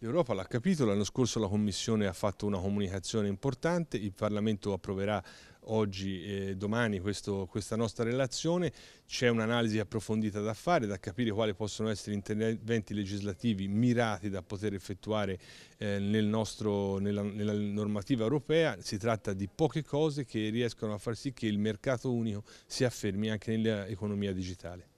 L'Europa l'ha capito, l'anno scorso la Commissione ha fatto una comunicazione importante, il Parlamento approverà oggi e domani questo, questa nostra relazione, c'è un'analisi approfondita da fare, da capire quali possono essere interventi legislativi mirati da poter effettuare eh, nel nostro, nella, nella normativa europea, si tratta di poche cose che riescono a far sì che il mercato unico si affermi anche nell'economia digitale.